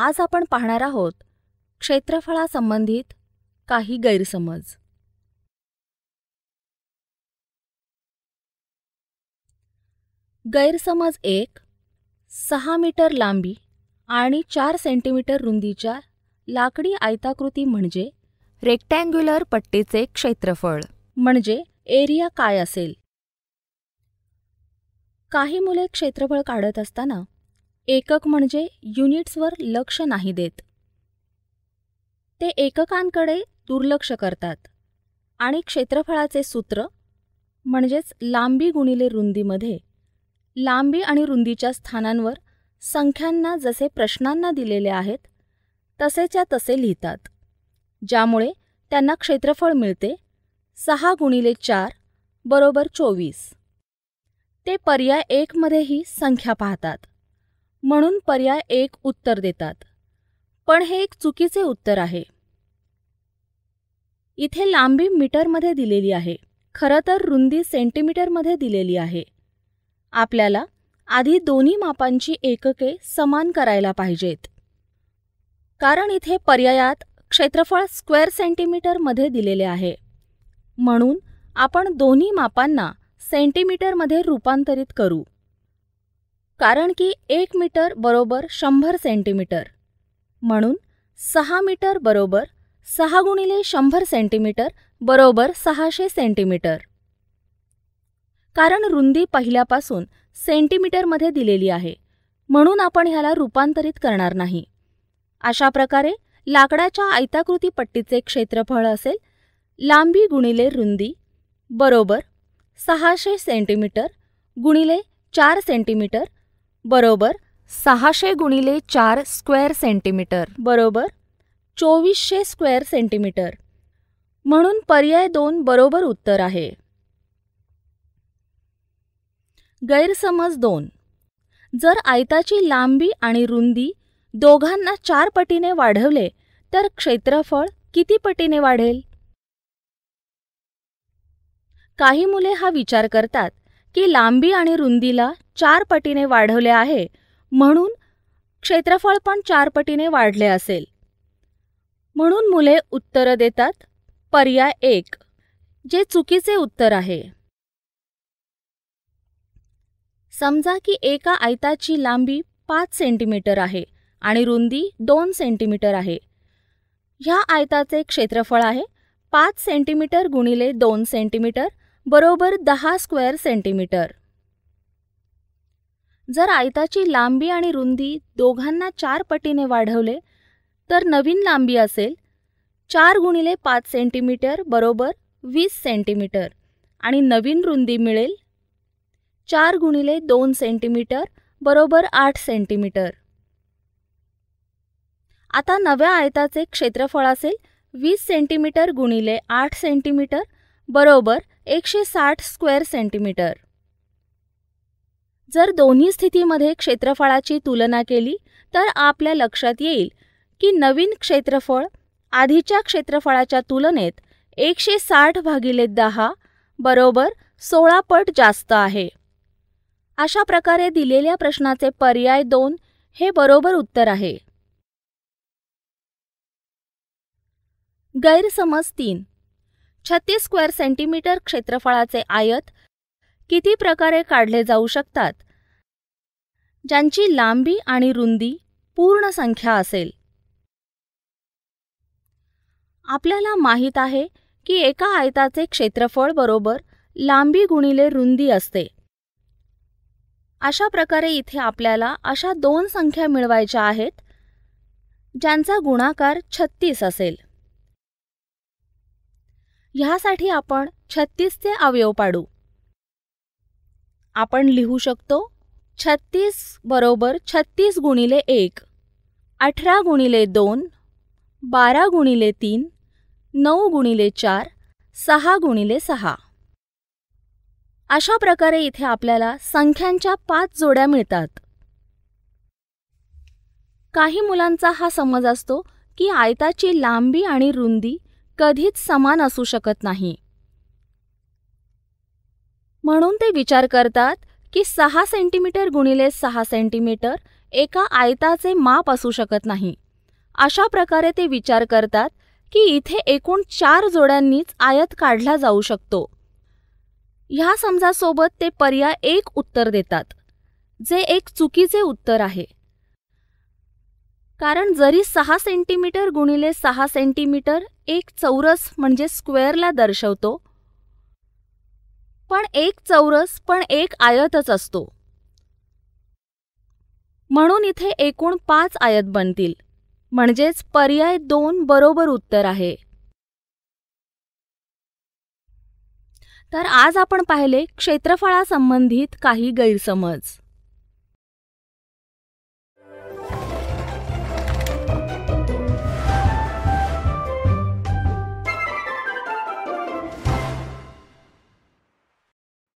आज आपण पाहणार आहोत क्षेत्रफळासंबंधित काही गैरसमज गैरसमज एक सहा मीटर लांबी आणि चार सेंटीमीटर रुंदीच्या लाकडी आयताकृती म्हणजे रेक्टँग्युलर पट्टीचे क्षेत्रफळ म्हणजे एरिया काय असेल काही मुले क्षेत्रफळ काढत असताना एकक म्हणजे युनिट्सवर लक्ष नाही देत ते एककांकडे दुर्लक्ष करतात आणि क्षेत्रफळाचे सूत्र म्हणजेच लांबी गुणिले रुंदीमध्ये लांबी आणि रुंदीच्या स्थानांवर संख्यांना जसे प्रश्नांना दिलेले आहेत तसेच्या तसे लिहितात ज्यामुळे त्यांना क्षेत्रफळ मिळते सहा गुणिले चार बरोबर चोवीस ते पर्याय एकमध्येही संख्या पाहतात म्हणून पर्याय एक उत्तर देतात पण हे एक चुकीचे उत्तर आहे इथे लांबी मीटरमध्ये दिलेली आहे खरं तर रुंदी सेंटीमीटरमध्ये दिलेली आहे आपल्याला आधी दोन्ही मापांची एकके समान करायला पाहिजेत कारण इथे पर्यायात क्षेत्रफळ स्क्वेअर सेंटीमीटरमध्ये दिलेले आहे म्हणून आपण दोन्ही मापांना सेंटीमीटरमध्ये रूपांतरित करू कारण की एक मीटर बरोबर शंभर सेंटीमीटर म्हणून सहा मीटर बरोबर सहा गुणिले शंभर सेंटीमीटर बरोबर सहाशे सेंटीमीटर कारण रुंदी पहिल्यापासून सेंटीमीटरमध्ये दिलेली आहे म्हणून आपण ह्याला रूपांतरित करणार नाही अशा प्रकारे लाकडाच्या आयताकृती पट्टीचे क्षेत्रफळ असेल लांबी गुणिले रुंदी बरोबर सहाशे सेंटीमीटर गुणिले चार सेंटीमीटर बरोबर सहाशे गुणिले चार स्क्वेअर सेंटीमीटर बरोबर चोवीसशे स्क्वेअर सेंटीमीटर म्हणून पर्याय दोन बरोबर उत्तर आहे गैरसमज दोन जर आयताची लांबी आणि रुंदी दोघांना चार पटीने वाढवले तर क्षेत्रफळ किती पटीने वाढेल काही मुले हा विचार करतात की लांबी आणि रुंदीला चार पटीने वाढवले आहे म्हणून क्षेत्रफळ पण चार पटीने वाढले असेल म्हणून मुले उत्तरं देतात पर्याय एक जे चुकीचे उत्तर आहे समजा की एका आयताची लांबी पाच सेंटीमीटर आहे आणि रुंदी दोन सेंटीमीटर आहे ह्या आयताचे क्षेत्रफळ आहे पाच सेंटीमीटर गुणिले दोन सेंटीमीटर बरोबर दहा स्क्वेअर सेंटीमीटर जर आयताची लांबी आणि रुंदी दोघांना चार पटीने वाढवले तर नवीन लांबी असेल चार गुणिले पाच सेंटीमीटर बरोबर वीस सेंटीमीटर आणि नवीन रुंदी मिळेल चार गुणिले दोन सेंटीमीटर बरोबर आठ सेंटीमीटर आता नव्या आयताचे क्षेत्रफळ असेल वीस सेंटीमीटर गुणिले आठ सेंटीमीटर बरोबर एकशे साठ स्क्वेअर सेंटीमीटर जर दोन्ही स्थितीमध्ये क्षेत्रफळाची तुलना केली तर आपल्या लक्षात येईल की नवीन क्षेत्रफळ आधीच्या क्षेत्रफळाच्या तुलनेत एकशे साठ भागिले दहा बरोबर सोळा पट जास्त आहे अशा प्रकारे दिलेल्या प्रश्नाचे पर्याय दोन हे बरोबर उत्तर आहे गैरसमज तीन छत्तीस स्क्वेअर सेंटीमीटर क्षेत्रफळाचे आयत किती प्रकारे काढले जाऊ शकतात ज्यांची लांबी आणि रुंदी पूर्ण संख्या असेल आपल्याला माहीत आहे की एका आयताचे क्षेत्रफळ बरोबर लांबी गुणिले रुंदी असते अशा प्रकारे इथे आपल्याला अशा दोन संख्या मिळवायच्या आहेत ज्यांचा गुणाकार छत्तीस असेल ह्यासाठी आपण छत्तीसचे अवयव पाडू आपण लिहू शकतो छत्तीस बरोबर छत्तीस गुणिले एक अठरा गुणिले दोन बारा गुणिले तीन नऊ गुणिले चार सहा गुणिले सहा अशा प्रकारे इथे आपल्याला संख्यांच्या पाच जोड्या मिळतात काही मुलांचा हा समज असतो की आयताची लांबी आणि रुंदी कधीच समान असू शकत नाही म्हणून ते विचार करतात की सहा सेंटीमीटर गुणिले सहा सेंटीमीटर एका आयताचे माप असू शकत नाही अशा प्रकारे ते विचार करतात की इथे एकूण चार जोड्यांनीच आयत काढला जाऊ शकतो ह्या समजासोबत ते पर्याय एक उत्तर देतात जे एक चुकीचे उत्तर आहे कारण जरी सहा सेंटीमीटर गुणिले सहा सेंटीमीटर एक चौरस म्हणजे स्क्वेअरला दर्शवतो पण एक चौरस पण एक आयतच असतो म्हणून इथे एकूण पाच आयत बनतील म्हणजेच पर्याय दोन बरोबर उत्तर आहे तर आज आपण पाहिले क्षेत्रफळासंबंधित काही गैरसमज